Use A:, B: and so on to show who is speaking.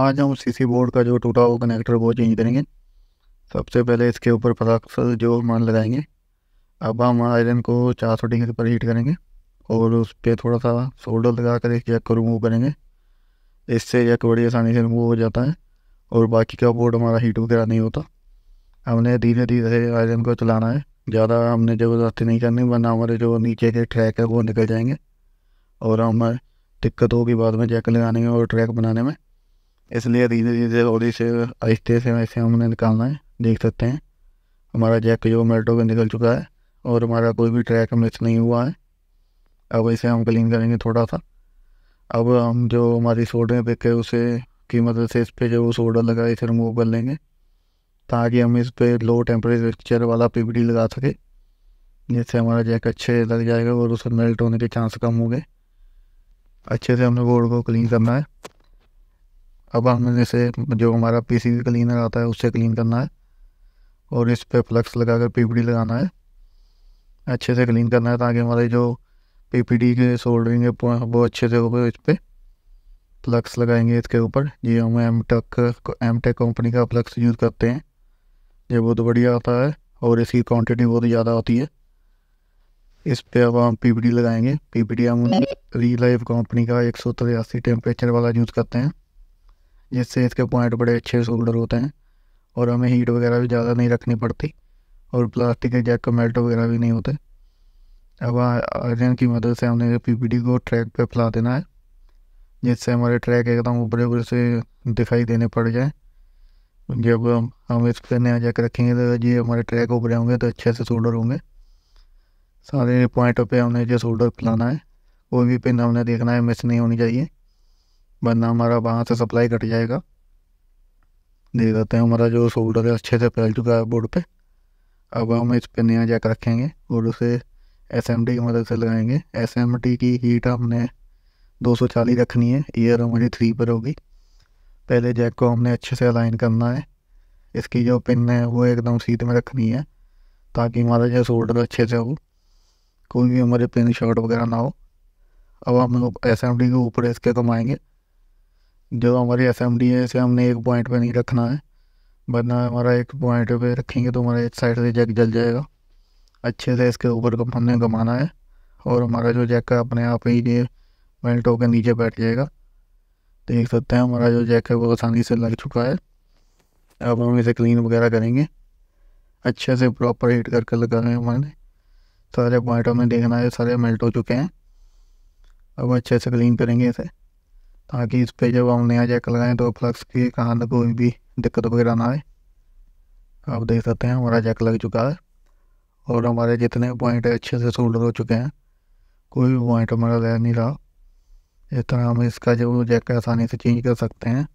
A: आज हम CC board का जो टूटा हुआ कनेक्टर वो चेंज करेंगे सबसे पहले इसके ऊपर फ्लक्स जो मान लगाएंगे अब हम आयरन को 400 डिग्री पर हीट करेंगे और उस पर थोड़ा सा सोल्डर लगा कर एक जैक को रिमूव करेंगे इससे जैक बड़ी आसानी से रिमूव हो जाता है और बाकी का बोर्ड हमारा हीट वगैरह नहीं होता हमने धीरे धीरे आयरन को चलाना है ज़्यादा हमने ज़बरदस्ती नहीं करनी वरना हमारे जो नीचे के ट्रैक है वो निकल जाएंगे और हमें दिक्कत होगी बाद में जैक लगाने में और ट्रैक बनाने में इसलिए धीरे धीरे और से आहिस्ते से वैसे हमने निकालना है देख सकते हैं हमारा जैक जो मेल्ट होकर निकल चुका है और हमारा कोई भी ट्रैक मिस नहीं हुआ है अब इसे हम क्लीन करेंगे थोड़ा सा अब हम जो हमारी सोडे पिक है उसे की मदद से इस पर जो सोडा लगा इसे रिमूव कर लेंगे ताकि हम इस पर लो टेम्परेचर वाला पी लगा सके जिससे हमारा जैक अच्छे लग जाएगा और उसे मेल्ट होने के चांस कम होंगे अच्छे से हमने बोर्ड को क्लीन करना है अब हमें जैसे जो हमारा पीसीबी क्लीनर आता है उससे क्लीन करना है और इस पर फ्लक्स लगा कर डी लगाना है अच्छे से क्लीन करना है ताकि हमारे जो पीपीडी के सोल्डरिंग है वो अच्छे से हो इस पर फ्लक्स लगाएंगे इसके ऊपर ये हम M Tech M Tech company का फ्लक्स यूज़ करते हैं ये बहुत बढ़िया आता है और इसकी क्वांटिटी बहुत ज़्यादा होती है इस पर अब हम पी लगाएंगे पीपीडी हम री लाइफ कंपनी का एक सौ तिरासी टेम्परेचर वाला यूज़ करते हैं जिससे इसके पॉइंट बड़े अच्छे शोल्डर होते हैं और हमें हीट वगैरह भी ज़्यादा नहीं रखनी पड़ती और प्लास्टिक के जैक का मेल्ट वगैरह भी नहीं होते अब आयरन की मदद से हमने पीपीटी को ट्रैक पर फैला देना है जिससे हमारे ट्रैक एकदम ऊपरे ऊपर से दिखाई देने पड़ जाए जब हम इस पर नया जैक रखेंगे तो ये हमारे ट्रैक ऊपरे होंगे तो अच्छे से शोल्डर होंगे सारे पॉइंटों पे हमने जो शोल्डर फैलाना है कोई भी पिन हमने देखना है मिस नहीं होनी चाहिए वरना हमारा वहाँ से सप्लाई कट जाएगा दे देते हैं हमारा जो शोल्डर है अच्छे से फैल चुका है बोर्ड पे अब हम इस पर नया जैक रखेंगे और उसे एस एम टी की मदद से लगाएंगे एस एम टी की हीट हमने दो सौ चालीस रखनी है ईयर हमारी थ्री पर होगी पहले जैक को हमने अच्छे से अलाइन करना है इसकी जो पिन है वो एकदम सीट में रखनी है ताकि हमारा जो शोल्डर अच्छे से हो कोई भी हमारे पिन शॉर्ट वगैरह ना हो अब हम एस एम टी के ऊपर इसके कमाएँगे जो हमारी एस है इसे हमने एक पॉइंट पे नहीं रखना है वरना हमारा एक पॉइंट पे रखेंगे तो हमारा एक साइड से जैक जल जाएगा अच्छे से इसके ऊपर हमने घुमाना है और हमारा जो जैक है अपने आप ही ये मेल्ट होकर नीचे बैठ जाएगा देख सकते हैं हमारा जो जैक है वो आसानी से लग चुका है अब हम इसे क्लीन वगैरह करेंगे अच्छे से प्रॉपर हीट करके लगाए हैं हमारे सारे पॉइंट हमें देखना है सारे मेल्ट हो चुके हैं अब अच्छे से क्लीन करेंगे इसे ताकि इस पर जब हम नया जैक लगाएं तो फ्लक्स के कारण कोई भी दिक्कत वगैरह ना आए आप देख सकते हैं हमारा जैक लग चुका है और हमारे जितने पॉइंट अच्छे से सोल्डर हो चुके हैं कोई भी पॉइंट हमारा रह नहीं रहा इस तरह हम इसका जो जैक आसानी से चेंज कर सकते हैं